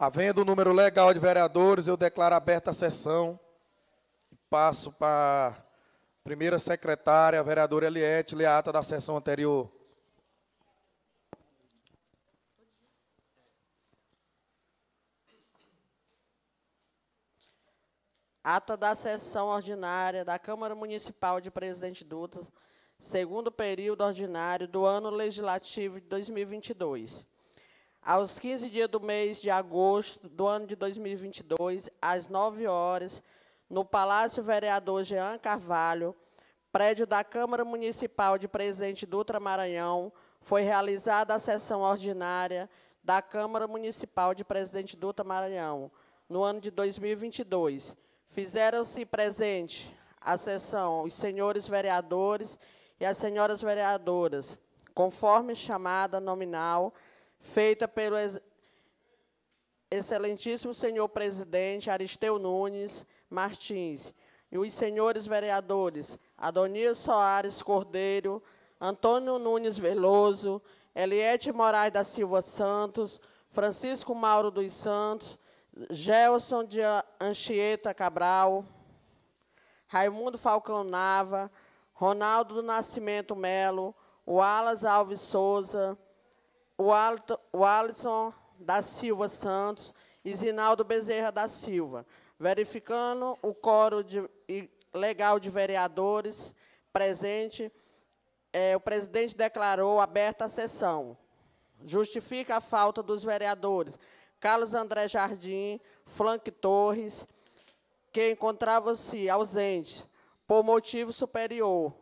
Havendo um número legal de vereadores, eu declaro aberta a sessão. Passo para a primeira secretária, a vereadora Eliette, ler a ata da sessão anterior. Ata da sessão ordinária da Câmara Municipal de Presidente Dutra, segundo período ordinário do ano legislativo de 2022 aos 15 dias do mês de agosto do ano de 2022, às 9 horas, no Palácio Vereador Jean Carvalho, prédio da Câmara Municipal de Presidente Dutra Maranhão, foi realizada a sessão ordinária da Câmara Municipal de Presidente Dutra Maranhão, no ano de 2022. Fizeram-se presente à sessão os senhores vereadores e as senhoras vereadoras, conforme chamada nominal, feita pelo excelentíssimo senhor presidente Aristeu Nunes Martins e os senhores vereadores Adonias Soares Cordeiro, Antônio Nunes Veloso, Eliete Moraes da Silva Santos, Francisco Mauro dos Santos, Gelson de Anchieta Cabral, Raimundo Falcão Nava, Ronaldo do Nascimento Melo, Wallace Alves Souza, o Alisson da Silva Santos e Zinaldo Bezerra da Silva, verificando o coro de, legal de vereadores presente, é, o presidente declarou aberta a sessão. Justifica a falta dos vereadores Carlos André Jardim, Frank Torres, que encontravam-se ausentes por motivo superior.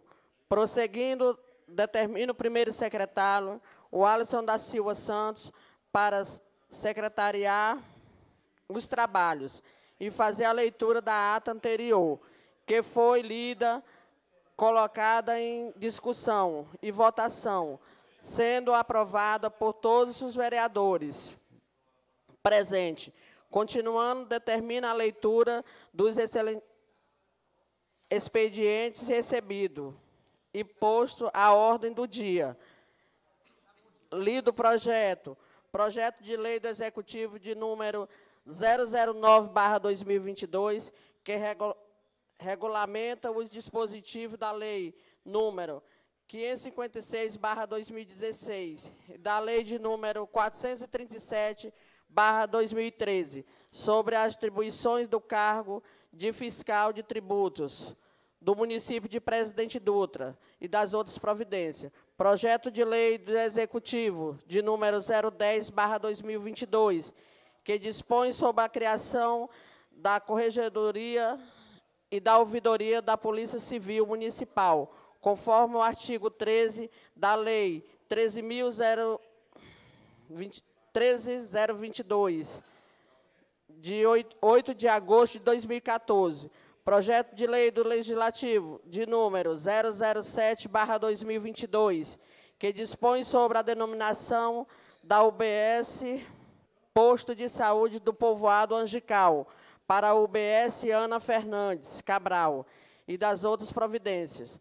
Prosseguindo, determina o primeiro secretário o Alisson da Silva Santos para secretariar os trabalhos e fazer a leitura da ata anterior, que foi lida, colocada em discussão e votação, sendo aprovada por todos os vereadores presentes. Continuando, determina a leitura dos expedientes recebidos e posto à ordem do dia lido o projeto. Projeto de lei do Executivo de número 009-2022, que regulamenta os dispositivos da lei número 556-2016 da lei de número 437-2013 sobre as atribuições do cargo de fiscal de tributos do município de Presidente Dutra e das outras providências, Projeto de Lei do Executivo de número 010/2022, que dispõe sobre a criação da Corregedoria e da Ouvidoria da Polícia Civil Municipal, conforme o artigo 13 da Lei 13.022, de 8 de agosto de 2014, Projeto de Lei do Legislativo de número 007/2022, que dispõe sobre a denominação da UBS Posto de Saúde do Povoado Angical para a UBS Ana Fernandes Cabral e das outras providências.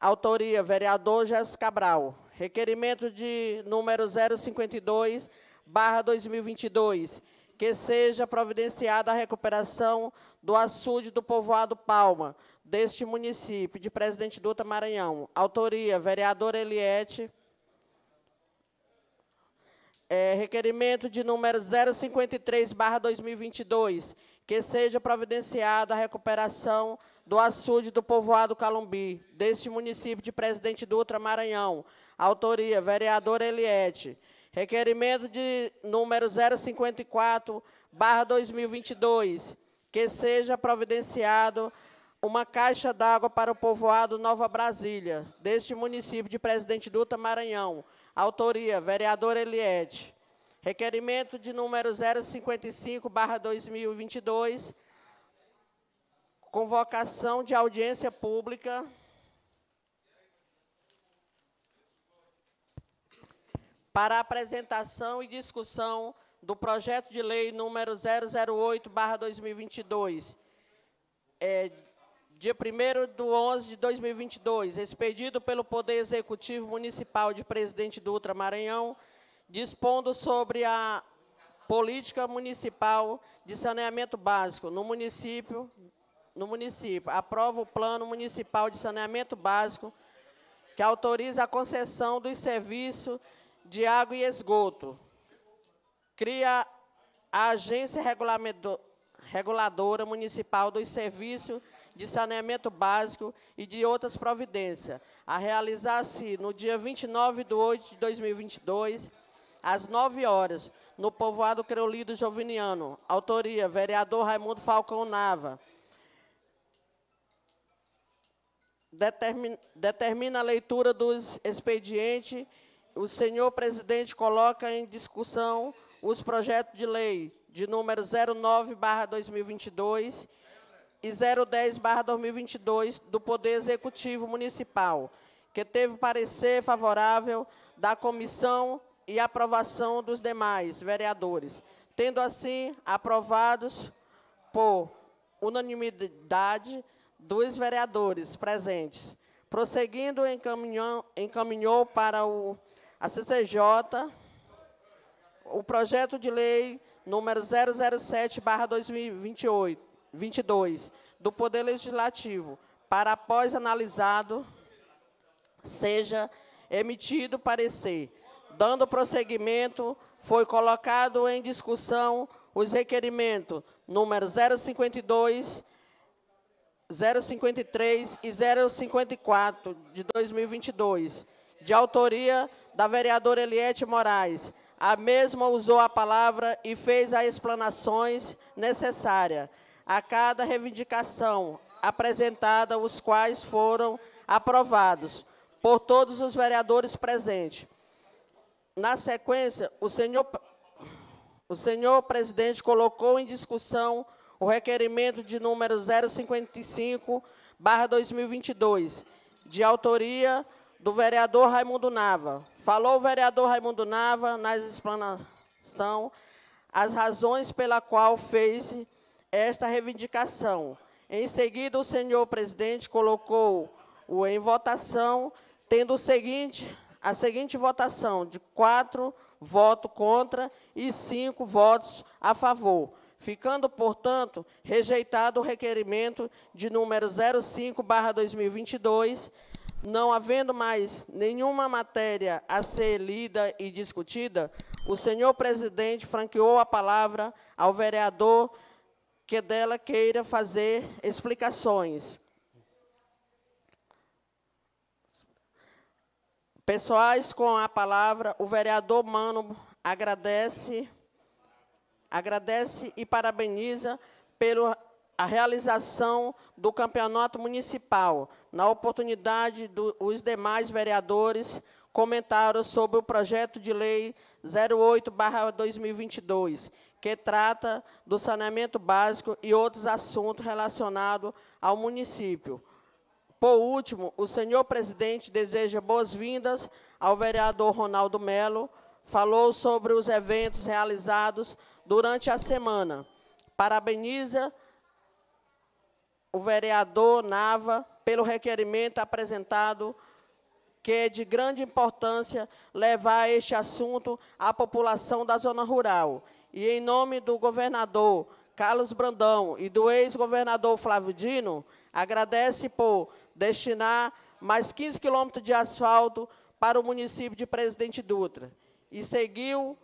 Autoria, vereador Jéssica Cabral. Requerimento de número 052, 2022, que seja providenciada a recuperação do açude do povoado Palma, deste município, de Presidente Dutra Maranhão. Autoria, vereador Eliette. É, requerimento de número 053, barra 2022, que seja providenciada a recuperação do açude do povoado Calumbi, deste município de Presidente Dutra Maranhão. Autoria, vereador Eliette. Requerimento de número 054, barra 2022, que seja providenciado uma caixa d'água para o povoado Nova Brasília, deste município de Presidente Dutra, Maranhão. Autoria, vereador Eliette. Requerimento de número 055, barra 2022, convocação de audiência pública para a apresentação e discussão do projeto de lei número 008-2022, é, dia 1 de 11 de 2022, expedido pelo Poder Executivo Municipal de Presidente Dutra Maranhão, dispondo sobre a política municipal de saneamento básico no município, no município. Aprova o Plano Municipal de Saneamento Básico, que autoriza a concessão dos serviços de água e esgoto. Cria a Agência Reguladora Municipal dos Serviços de Saneamento Básico e de outras providências, a realizar-se no dia 29 de 8 de 2022, às 9 horas, no povoado Creolido Joviniano. Autoria, vereador Raimundo Falcão Nava. Determina, a leitura dos expedientes o senhor presidente coloca em discussão os projetos de lei de número 09/2022 e 010/2022 do Poder Executivo Municipal, que teve parecer favorável da comissão e aprovação dos demais vereadores, tendo assim aprovados por unanimidade dos vereadores presentes. Prosseguindo, encaminhou, encaminhou para o a CCJ, o projeto de lei número 007/2022 do Poder Legislativo, para após analisado seja emitido parecer. Dando prosseguimento, foi colocado em discussão os requerimentos número 052 053 e 054 de 2022 de autoria da vereadora Eliette Moraes. A mesma usou a palavra e fez as explanações necessárias a cada reivindicação apresentada, os quais foram aprovados por todos os vereadores presentes. Na sequência, o senhor, o senhor presidente colocou em discussão o requerimento de número 055, 2022, de autoria do vereador Raimundo Nava. Falou o vereador Raimundo Nava na explanação as razões pela qual fez esta reivindicação. Em seguida, o senhor presidente colocou o em votação, tendo o seguinte, a seguinte votação de quatro votos contra e cinco votos a favor, ficando, portanto, rejeitado o requerimento de número 05/2022 não havendo mais nenhuma matéria a ser lida e discutida, o senhor presidente franqueou a palavra ao vereador que dela queira fazer explicações. Pessoais, com a palavra, o vereador Mano agradece, agradece e parabeniza pela realização do campeonato municipal, na oportunidade, do, os demais vereadores comentaram sobre o projeto de lei 08/2022, que trata do saneamento básico e outros assuntos relacionados ao município. Por último, o senhor presidente deseja boas-vindas ao vereador Ronaldo Melo, falou sobre os eventos realizados durante a semana. Parabeniza o vereador Nava pelo requerimento apresentado, que é de grande importância levar este assunto à população da zona rural. E em nome do governador Carlos Brandão e do ex-governador Flávio Dino, agradece por destinar mais 15 quilômetros de asfalto para o município de Presidente Dutra. E seguiu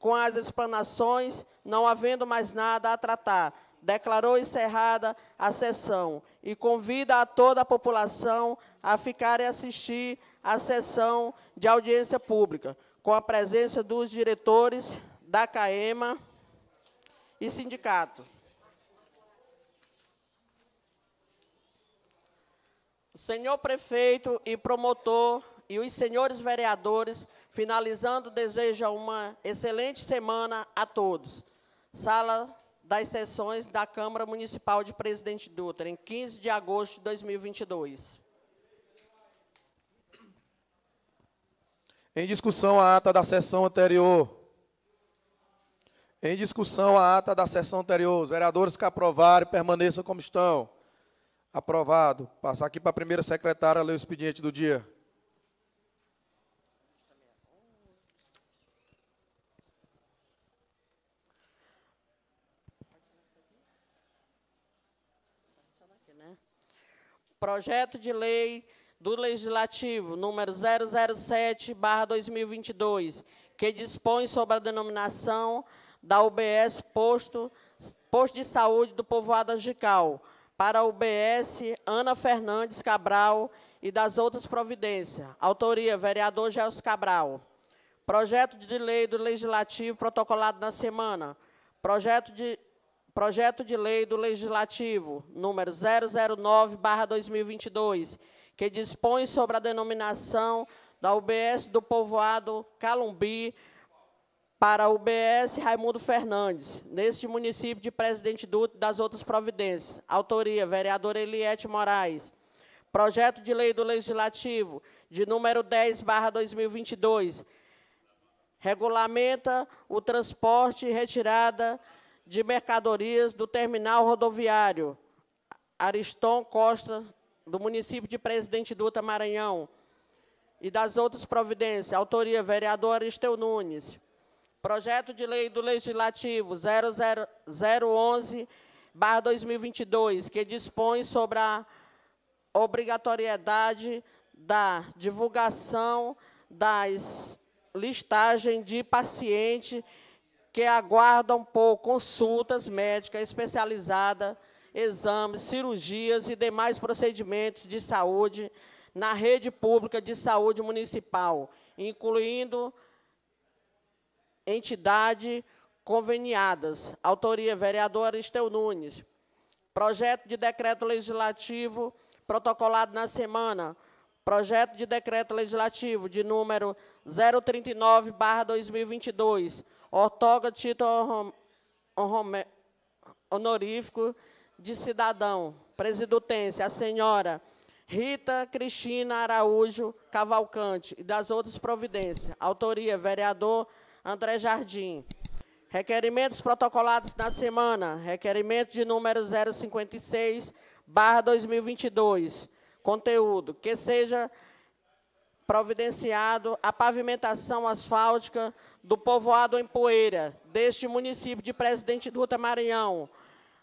com as explanações, não havendo mais nada a tratar declarou encerrada a sessão e convida a toda a população a ficar e assistir à sessão de audiência pública, com a presença dos diretores da CAEMA e sindicato. Senhor prefeito e promotor e os senhores vereadores, finalizando, desejo uma excelente semana a todos. Sala das sessões da Câmara Municipal de Presidente Dutra, em 15 de agosto de 2022. Em discussão a ata da sessão anterior. Em discussão a ata da sessão anterior. Os vereadores que aprovaram permaneçam como estão. Aprovado. Passar aqui para a primeira secretária ler o expediente do dia. Projeto de Lei do Legislativo número 007/2022, que dispõe sobre a denominação da UBS Posto Posto de Saúde do Povoado Angical para a UBS Ana Fernandes Cabral e das outras providências. Autoria, vereador Gelson Cabral. Projeto de lei do Legislativo protocolado na semana. Projeto de Projeto de Lei do Legislativo, número 009-2022, que dispõe sobre a denominação da UBS do povoado Calumbi para a UBS Raimundo Fernandes, neste município de Presidente Dutra das outras providências. Autoria, vereador Eliette Moraes. Projeto de Lei do Legislativo, de número 10, 2022, regulamenta o transporte e retirada de mercadorias do terminal rodoviário Ariston Costa, do município de Presidente Dutra, Maranhão, e das outras providências, autoria vereador Aristeu Nunes. Projeto de lei do Legislativo 0011 2022, que dispõe sobre a obrigatoriedade da divulgação das listagens de paciente que aguardam por consultas médicas especializadas, exames, cirurgias e demais procedimentos de saúde na rede pública de saúde municipal, incluindo entidade conveniadas. Autoria, vereador Aristeu Nunes. Projeto de decreto legislativo protocolado na semana. Projeto de decreto legislativo de número 039, 2022, otorga título honorífico de cidadão. presidutense a senhora Rita Cristina Araújo Cavalcante e das outras providências. Autoria, vereador André Jardim. Requerimentos protocolados na semana. Requerimento de número 056, barra 2022. Conteúdo, que seja providenciado a pavimentação asfáltica do povoado em Poeira, deste município de Presidente Dutra Maranhão.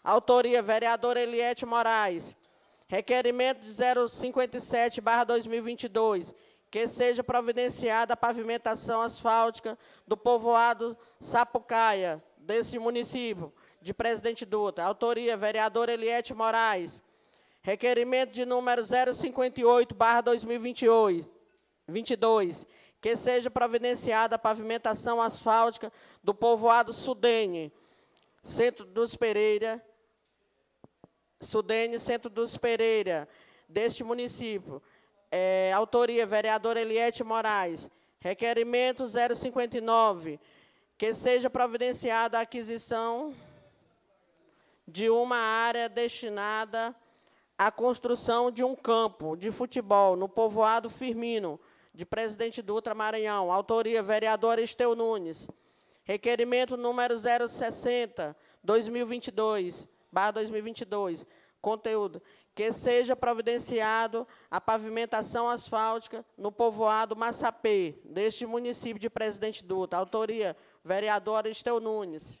Autoria, vereador Eliette Moraes. Requerimento de 057, 2022, que seja providenciada a pavimentação asfáltica do povoado Sapucaia, deste município de Presidente Dutra. Autoria, vereador Eliette Moraes. Requerimento de número 058, 2028, 22. Que seja providenciada a pavimentação asfáltica do povoado Sudene, Centro dos Pereira, Sudene, Centro dos Pereira, deste município. É, autoria, vereador Eliette Moraes. Requerimento 059. Que seja providenciada a aquisição de uma área destinada à construção de um campo de futebol no povoado Firmino, de Presidente Dutra Maranhão. Autoria, vereador Esteu Nunes. Requerimento número 060, 2022, barra 2022. Conteúdo. Que seja providenciado a pavimentação asfáltica no povoado Massapê, deste município de Presidente Dutra. Autoria, vereador Esteu Nunes.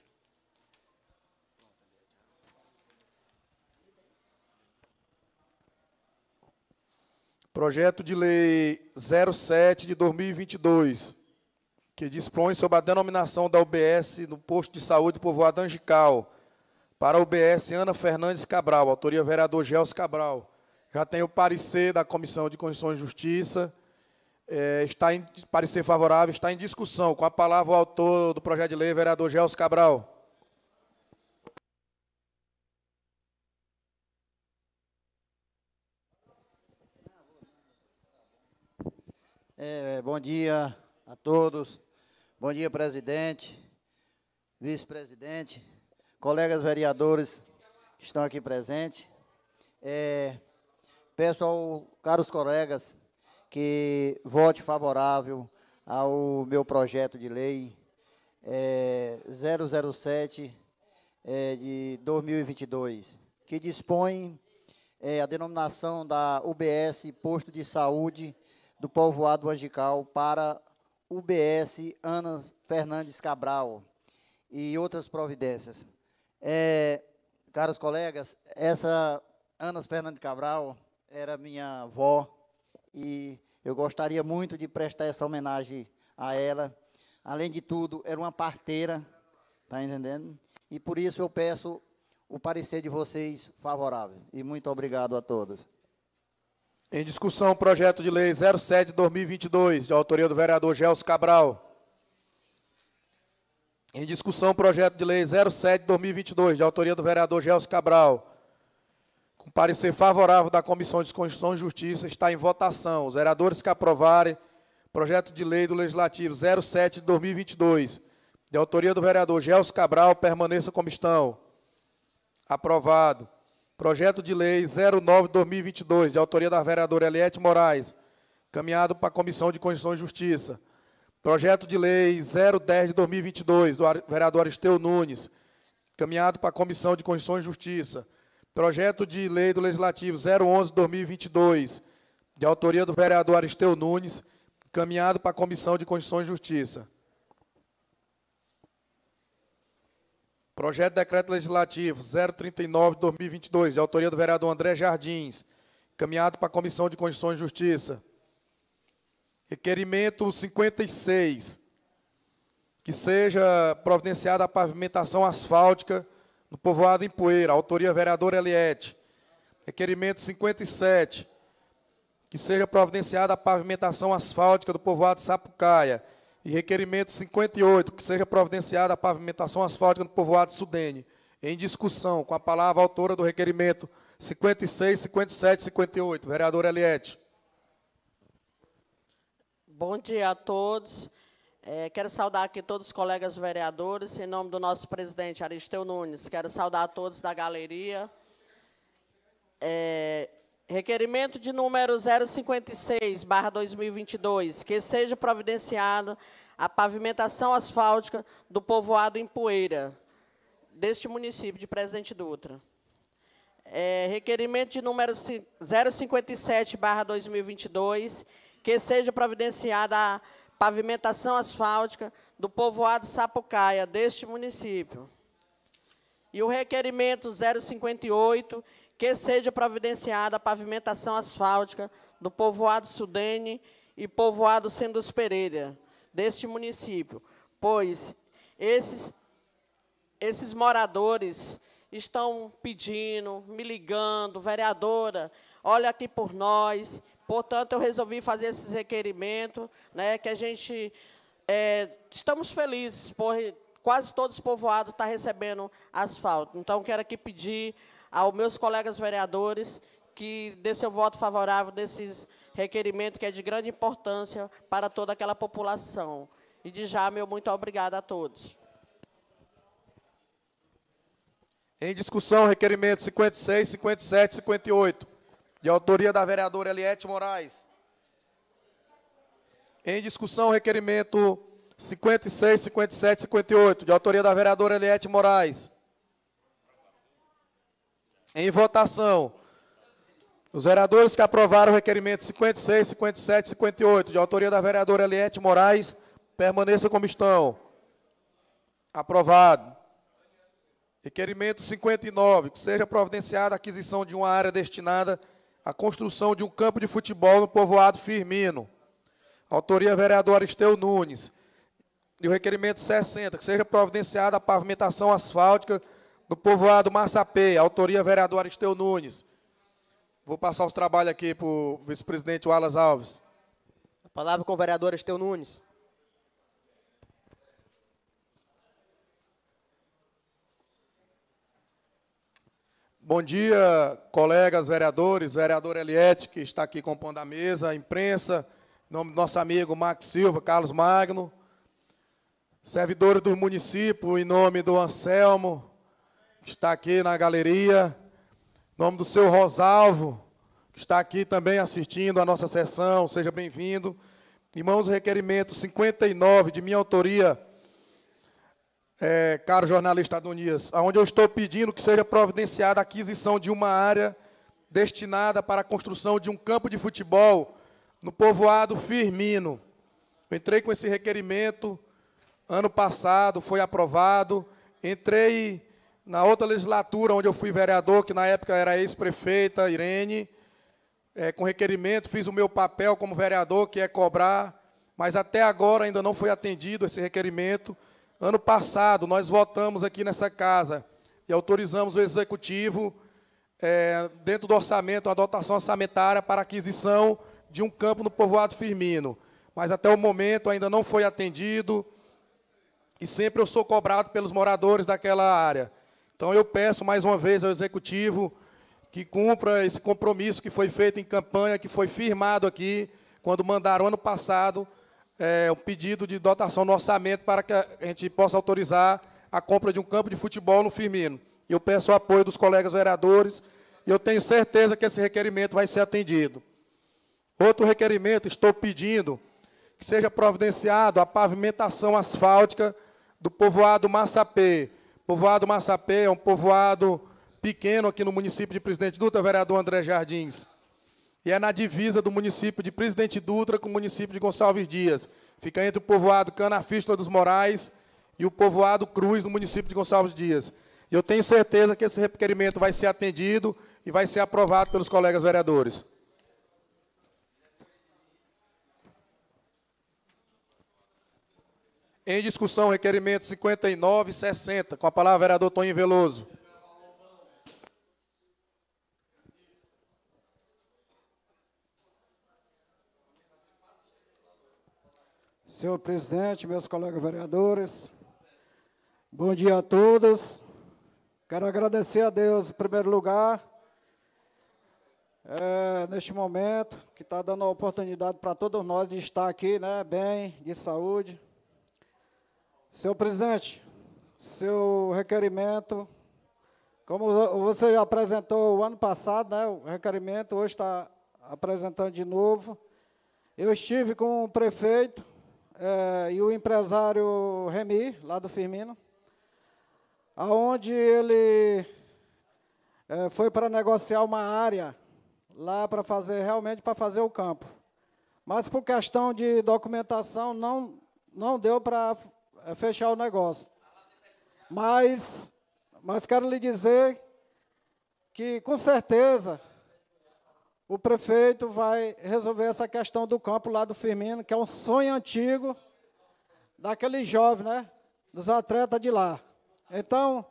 Projeto de Lei 07 de 2022, que dispõe sobre a denominação da UBS no posto de saúde povoado Angical, para a UBS Ana Fernandes Cabral, autoria vereador Gels Cabral. Já tem o parecer da Comissão de Condições e Justiça, é, está em parecer favorável, está em discussão. Com a palavra o autor do projeto de lei, vereador Gels Cabral. É, é, bom dia a todos. Bom dia, presidente, vice-presidente, colegas vereadores que estão aqui presentes. É, peço aos caros colegas que vote favorável ao meu projeto de lei é, 007 é, de 2022, que dispõe é, a denominação da UBS Posto de Saúde do povoado Angical para UBS Ana Fernandes Cabral e outras providências. É, caros colegas, essa Ana Fernandes Cabral era minha avó e eu gostaria muito de prestar essa homenagem a ela. Além de tudo, era uma parteira, tá entendendo? E por isso eu peço o parecer de vocês favorável. E muito obrigado a todos. Em discussão, projeto de lei 07-2022, de autoria do vereador Gelson Cabral. Em discussão, projeto de lei 07-2022, de autoria do vereador Gelson Cabral. Com parecer favorável da Comissão de Constituição e Justiça, está em votação. Os vereadores que aprovarem projeto de lei do Legislativo 07-2022, de autoria do vereador Gelson Cabral, permaneça como estão. Aprovado. Projeto de Lei 09-2022, de autoria da vereadora Eliette Moraes, caminhado para a Comissão de Constituição e Justiça. Projeto de Lei 010 2022, do vereador Aristeu Nunes, caminhado para a Comissão de Constituição e Justiça. Projeto de Lei do Legislativo 011 2022, de autoria do vereador Aristeu Nunes, caminhado para a Comissão de Constituição e Justiça. Projeto de Decreto Legislativo 039-2022, de autoria do vereador André Jardins, encaminhado para a Comissão de Constituição e Justiça. Requerimento 56, que seja providenciada a pavimentação asfáltica no povoado em Poeira, autoria vereador Eliette. Requerimento 57, que seja providenciada a pavimentação asfáltica do povoado Sapucaia, e requerimento 58, que seja providenciada a pavimentação asfáltica no povoado Sudene. Em discussão, com a palavra a autora do requerimento 56, 57 e 58. Vereadora Eliette. Bom dia a todos. É, quero saudar aqui todos os colegas vereadores, em nome do nosso presidente Aristeu Nunes. Quero saudar a todos da galeria. É, requerimento de número 056, barra 2022, que seja providenciado a pavimentação asfáltica do povoado em Poeira, deste município de Presidente Dutra. É, requerimento de número 057, 2022, que seja providenciada a pavimentação asfáltica do povoado Sapucaia, deste município. E o requerimento 058, que seja providenciada a pavimentação asfáltica do povoado Sudene e povoado Sendos Pereira, deste município, pois esses, esses moradores estão pedindo, me ligando, vereadora, olha aqui por nós. Portanto, eu resolvi fazer esses requerimentos, né, que a gente é, estamos felizes por quase todos os povoados estão tá recebendo asfalto. Então, quero aqui pedir aos meus colegas vereadores que dê seu voto favorável desses requerimento que é de grande importância para toda aquela população. E de já, meu muito obrigado a todos. Em discussão, requerimento 56, 57 e 58, de autoria da vereadora Eliette Moraes. Em discussão, requerimento 56, 57 e 58, de autoria da vereadora Eliette Moraes. Em votação, os vereadores que aprovaram o requerimento 56, 57 e 58, de autoria da vereadora Eliette Moraes, permaneçam como estão. Aprovado. Requerimento 59, que seja providenciada a aquisição de uma área destinada à construção de um campo de futebol no povoado Firmino. Autoria vereador Aristeu Nunes. E o requerimento 60, que seja providenciada a pavimentação asfáltica do povoado Massapê. Autoria vereador Aristeu Nunes. Vou passar os trabalhos aqui para o vice-presidente Wallace Alves. A palavra com o vereador Esteu Nunes. Bom dia, colegas vereadores, vereador Eliette, que está aqui compondo a mesa, a imprensa, em nome do nosso amigo Max Silva, Carlos Magno, servidores do município, em nome do Anselmo, que está aqui na galeria, em nome do seu Rosalvo, que está aqui também assistindo à nossa sessão, seja bem-vindo. Irmãos, requerimento 59, de minha autoria, é, caro jornalista Adonias, onde eu estou pedindo que seja providenciada a aquisição de uma área destinada para a construção de um campo de futebol no povoado Firmino. Eu entrei com esse requerimento ano passado, foi aprovado. Entrei na outra legislatura, onde eu fui vereador, que na época era ex-prefeita Irene, é, com requerimento, fiz o meu papel como vereador, que é cobrar, mas até agora ainda não foi atendido esse requerimento. Ano passado, nós votamos aqui nessa casa e autorizamos o executivo, é, dentro do orçamento, a dotação orçamentária para aquisição de um campo no povoado Firmino. Mas até o momento ainda não foi atendido e sempre eu sou cobrado pelos moradores daquela área. Então eu peço mais uma vez ao executivo que cumpra esse compromisso que foi feito em campanha, que foi firmado aqui, quando mandaram ano passado é, o pedido de dotação no orçamento para que a gente possa autorizar a compra de um campo de futebol no Firmino. Eu peço o apoio dos colegas vereadores e eu tenho certeza que esse requerimento vai ser atendido. Outro requerimento, estou pedindo que seja providenciado a pavimentação asfáltica do povoado Massapê, povoado Massapê é um povoado pequeno aqui no município de Presidente Dutra, vereador André Jardins. E é na divisa do município de Presidente Dutra com o município de Gonçalves Dias. Fica entre o povoado Canafístula dos Morais e o povoado Cruz, no município de Gonçalves Dias. Eu tenho certeza que esse requerimento vai ser atendido e vai ser aprovado pelos colegas vereadores. Em discussão, requerimento 59 e 60. Com a palavra, vereador Toninho Veloso. Senhor presidente, meus colegas vereadores, bom dia a todos. Quero agradecer a Deus, em primeiro lugar, é, neste momento, que está dando a oportunidade para todos nós de estar aqui, né, bem, de saúde. Senhor presidente, seu requerimento, como você apresentou o ano passado, né, o requerimento hoje está apresentando de novo. Eu estive com o prefeito é, e o empresário Remi, lá do Firmino, aonde ele é, foi para negociar uma área lá para fazer, realmente para fazer o campo. Mas por questão de documentação, não, não deu para é fechar o negócio. Mas, mas quero lhe dizer que, com certeza, o prefeito vai resolver essa questão do campo lá do Firmino, que é um sonho antigo daquele jovem, né? Dos atletas de lá. Então,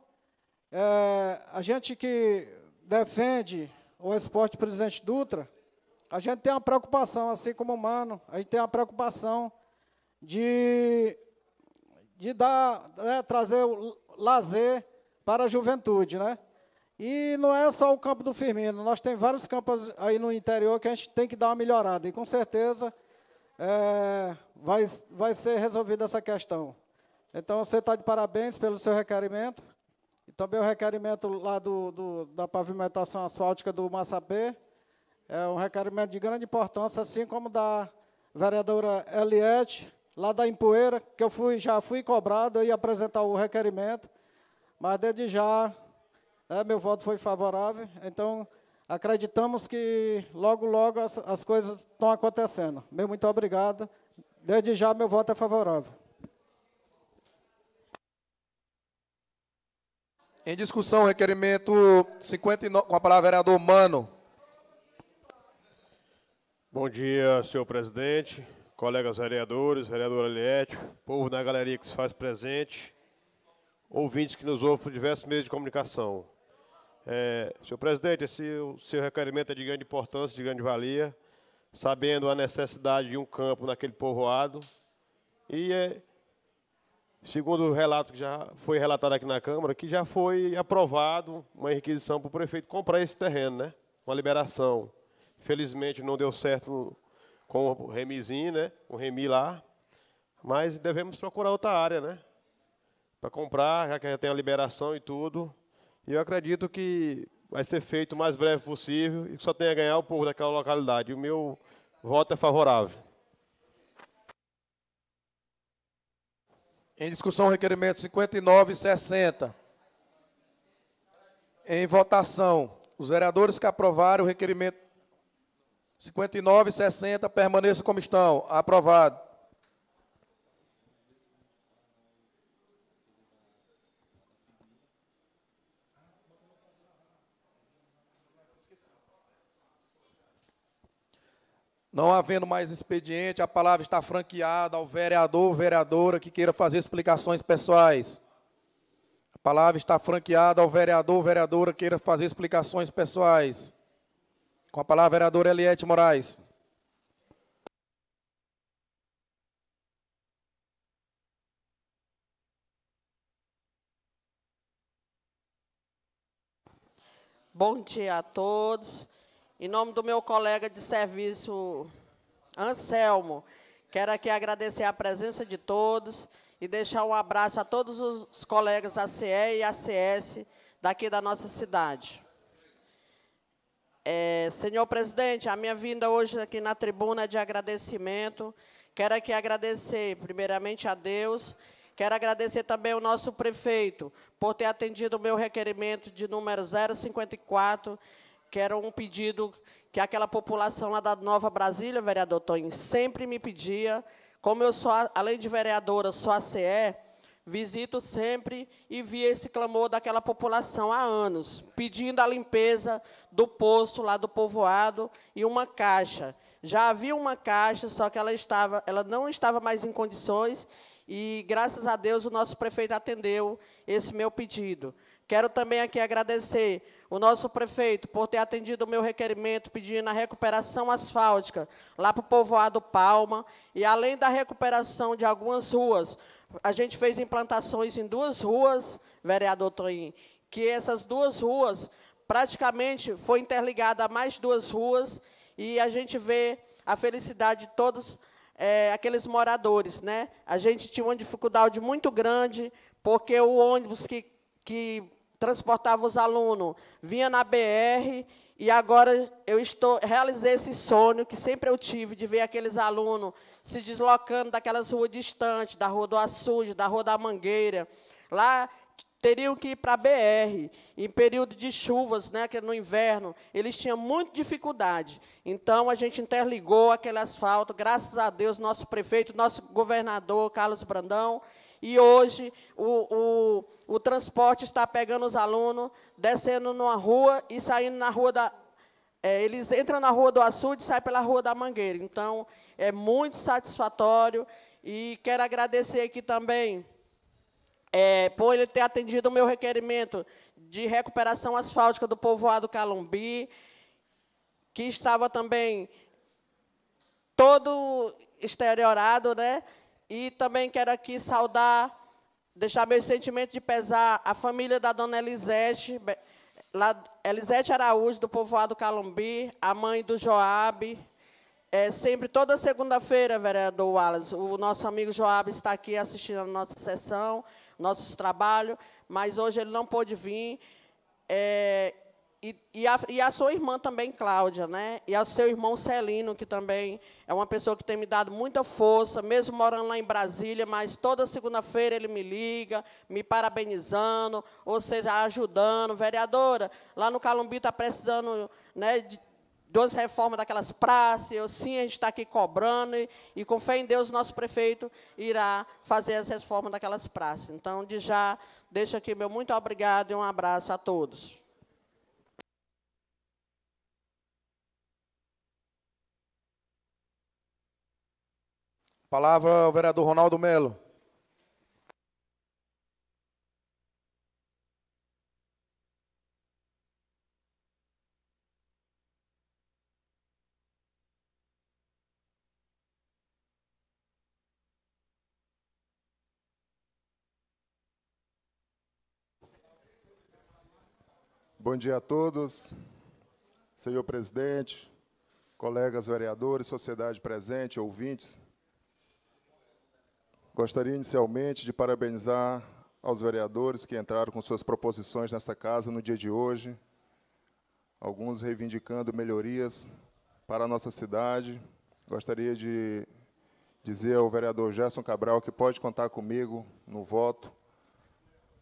é, a gente que defende o esporte presidente Dutra, a gente tem uma preocupação, assim como o Mano, a gente tem uma preocupação de de dar, né, trazer o lazer para a juventude, né? E não é só o campo do Firmino, nós tem vários campos aí no interior que a gente tem que dar uma melhorada. E com certeza é, vai, vai ser resolvida essa questão. Então você está de parabéns pelo seu requerimento. E também o requerimento lá do, do da pavimentação asfáltica do Massapê. É um requerimento de grande importância, assim como da vereadora Eliette, lá da Empoeira, que eu fui, já fui cobrado, eu ia apresentar o requerimento, mas desde já né, meu voto foi favorável, então acreditamos que logo, logo as, as coisas estão acontecendo. Meu muito obrigado. Desde já meu voto é favorável. Em discussão, requerimento 59, com a palavra vereador Mano. Bom dia, senhor presidente, colegas vereadores, vereador Aliete, povo da galeria que se faz presente, ouvintes que nos ouvem por diversos meios de comunicação. É, senhor presidente, esse seu requerimento é de grande importância, de grande valia, sabendo a necessidade de um campo naquele povoado. E, é, segundo o relato que já foi relatado aqui na Câmara, que já foi aprovado uma requisição para o prefeito comprar esse terreno, né? uma liberação. Felizmente não deu certo com o remizinho, né? O remi lá. Mas devemos procurar outra área, né? Para comprar, já que já tem a liberação e tudo. E eu acredito que vai ser feito o mais breve possível e que só tenha a ganhar o povo daquela localidade. O meu voto é favorável. Em discussão, requerimento 59 e 60. Em votação, os vereadores que aprovaram o requerimento 59 e 60 permaneçam como estão. Aprovado. Não havendo mais expediente, a palavra está franqueada ao vereador ou vereadora que queira fazer explicações pessoais. A palavra está franqueada ao vereador ou vereadora que queira fazer explicações pessoais. Com a palavra, vereadora Eliette Moraes. Bom dia a todos. Em nome do meu colega de serviço, Anselmo, quero aqui agradecer a presença de todos e deixar um abraço a todos os colegas ACE e ACS daqui da nossa cidade. É, senhor presidente, a minha vinda hoje aqui na tribuna é de agradecimento. Quero aqui agradecer, primeiramente, a Deus. Quero agradecer também ao nosso prefeito por ter atendido o meu requerimento de número 054, que era um pedido que aquela população lá da Nova Brasília, vereador Toninho, sempre me pedia. Como eu sou, além de vereadora, sou ACE, Visito sempre e vi esse clamor daquela população há anos, pedindo a limpeza do poço lá do povoado e uma caixa. Já havia uma caixa, só que ela estava, ela não estava mais em condições e graças a Deus o nosso prefeito atendeu esse meu pedido. Quero também aqui agradecer o nosso prefeito por ter atendido o meu requerimento pedindo a recuperação asfáltica lá para o povoado Palma e além da recuperação de algumas ruas, a gente fez implantações em duas ruas, vereador Toim, que essas duas ruas praticamente foi interligada a mais duas ruas e a gente vê a felicidade de todos é, aqueles moradores. Né? A gente tinha uma dificuldade muito grande, porque o ônibus que, que transportava os alunos vinha na BR e agora eu estou realizei esse sonho que sempre eu tive de ver aqueles alunos se deslocando daquelas ruas distantes, da Rua do Açude, da Rua da Mangueira. Lá teriam que ir para a BR. Em período de chuvas, né, que no inverno, eles tinham muita dificuldade. Então, a gente interligou aquele asfalto. Graças a Deus, nosso prefeito, nosso governador, Carlos Brandão, e hoje o, o, o transporte está pegando os alunos, descendo numa rua e saindo na rua da. É, eles entram na rua do açude e saem pela rua da mangueira. Então, é muito satisfatório. E quero agradecer aqui também é, por ele ter atendido o meu requerimento de recuperação asfáltica do povoado Calumbi, que estava também todo exteriorado, né? E também quero aqui saudar, deixar meu sentimento de pesar a família da dona Elisete, Elisete Araújo, do povoado Calumbi, a mãe do Joabe. É sempre, toda segunda-feira, vereador Wallace, o nosso amigo Joab está aqui assistindo a nossa sessão, nossos trabalhos, mas hoje ele não pôde vir. É, e, e, a, e a sua irmã também, Cláudia, né? E ao seu irmão Celino, que também é uma pessoa que tem me dado muita força, mesmo morando lá em Brasília, mas toda segunda-feira ele me liga, me parabenizando, ou seja, ajudando. Vereadora, lá no Calumbi está precisando né, de, duas reformas daquelas praças, eu sim, a gente está aqui cobrando, e, e, com fé em Deus, nosso prefeito irá fazer as reformas daquelas praças. Então, de já, deixo aqui meu muito obrigado e um abraço a todos. palavra ao vereador Ronaldo Melo. Bom dia a todos, senhor presidente, colegas vereadores, sociedade presente, ouvintes Gostaria inicialmente de parabenizar aos vereadores que entraram com suas proposições nesta casa no dia de hoje, alguns reivindicando melhorias para a nossa cidade. Gostaria de dizer ao vereador Gerson Cabral que pode contar comigo no voto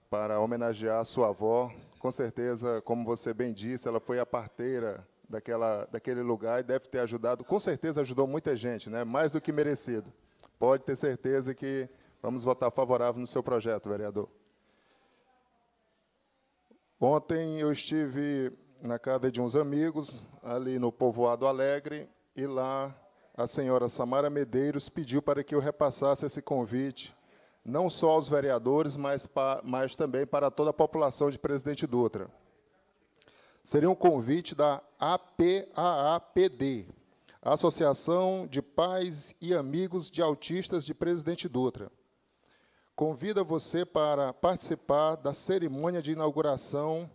para homenagear a sua avó. Com certeza, como você bem disse, ela foi a parteira daquela, daquele lugar e deve ter ajudado, com certeza ajudou muita gente, né? mais do que merecido. Pode ter certeza que vamos votar favorável no seu projeto, vereador. Ontem eu estive na casa de uns amigos, ali no povoado Alegre, e lá a senhora Samara Medeiros pediu para que eu repassasse esse convite, não só aos vereadores, mas, para mas também para toda a população de Presidente Dutra. Seria um convite da APAAPD, Associação de Pais e Amigos de Autistas de Presidente Dutra. Convida você para participar da cerimônia de inauguração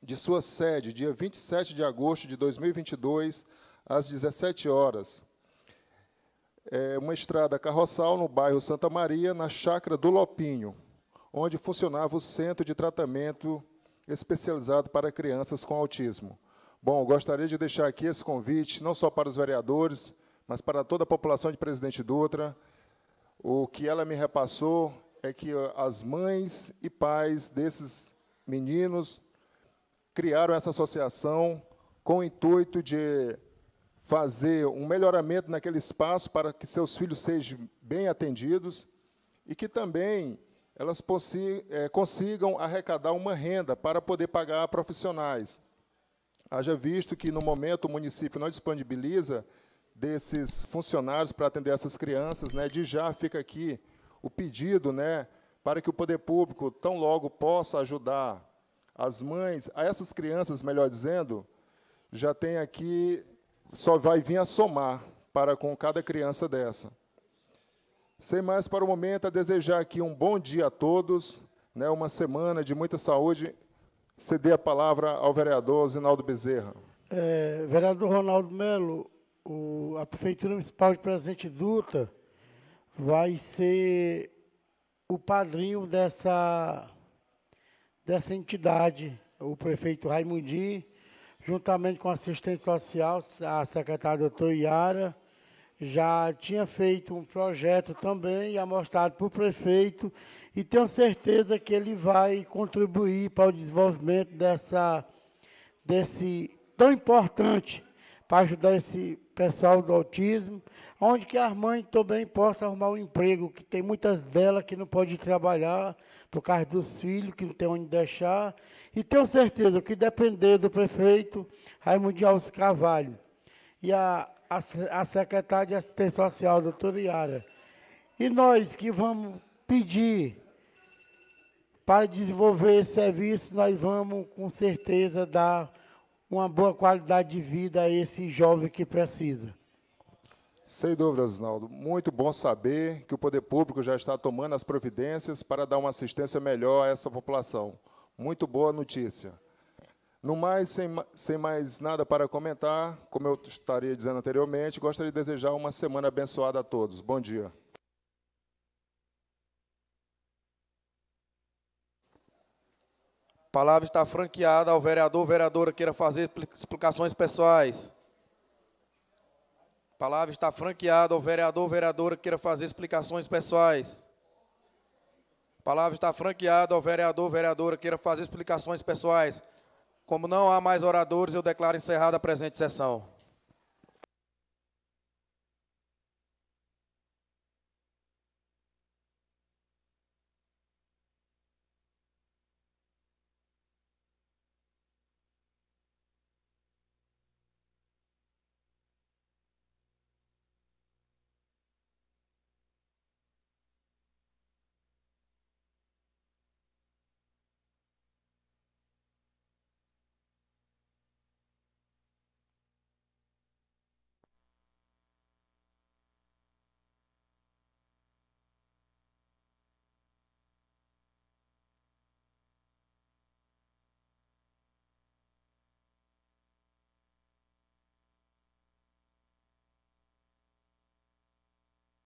de sua sede, dia 27 de agosto de 2022, às 17 horas. É uma estrada carroçal no bairro Santa Maria, na Chácara do Lopinho, onde funcionava o Centro de Tratamento Especializado para Crianças com Autismo. Bom, gostaria de deixar aqui esse convite, não só para os vereadores, mas para toda a população de Presidente Dutra. O que ela me repassou é que as mães e pais desses meninos criaram essa associação com o intuito de fazer um melhoramento naquele espaço para que seus filhos sejam bem atendidos e que também elas eh, consigam arrecadar uma renda para poder pagar profissionais haja visto que, no momento, o município não disponibiliza desses funcionários para atender essas crianças, né, de já fica aqui o pedido né, para que o poder público, tão logo, possa ajudar as mães, a essas crianças, melhor dizendo, já tem aqui, só vai vir a somar para com cada criança dessa. Sem mais para o momento, a desejar aqui um bom dia a todos, né, uma semana de muita saúde ceder a palavra ao vereador Zinaldo Bezerra. É, vereador Ronaldo Melo, o, a Prefeitura Municipal de Presidente Dutra vai ser o padrinho dessa, dessa entidade, o prefeito Raimundinho, juntamente com a assistência social, a secretária doutora Iara, já tinha feito um projeto também, amostrado para o prefeito, e tenho certeza que ele vai contribuir para o desenvolvimento dessa, desse tão importante para ajudar esse pessoal do autismo, onde que as mães também possam arrumar um emprego, que tem muitas delas que não podem trabalhar por causa dos filhos, que não tem onde deixar. E tenho certeza que depender do prefeito Raimundo Alves Carvalho e a a secretária de assistência social, doutora Iara. E nós que vamos pedir para desenvolver esse serviço, nós vamos com certeza dar uma boa qualidade de vida a esse jovem que precisa. Sem dúvida, Osnaldo. Muito bom saber que o poder público já está tomando as providências para dar uma assistência melhor a essa população. Muito boa notícia. No mais, sem, sem mais nada para comentar, como eu estaria dizendo anteriormente, gostaria de desejar uma semana abençoada a todos. Bom dia. A palavra está franqueada ao vereador, vereadora queira fazer explicações pessoais. A palavra está franqueada ao vereador, vereadora queira fazer explicações pessoais. A palavra está franqueada ao vereador, vereadora queira fazer explicações pessoais. Como não há mais oradores, eu declaro encerrada a presente sessão.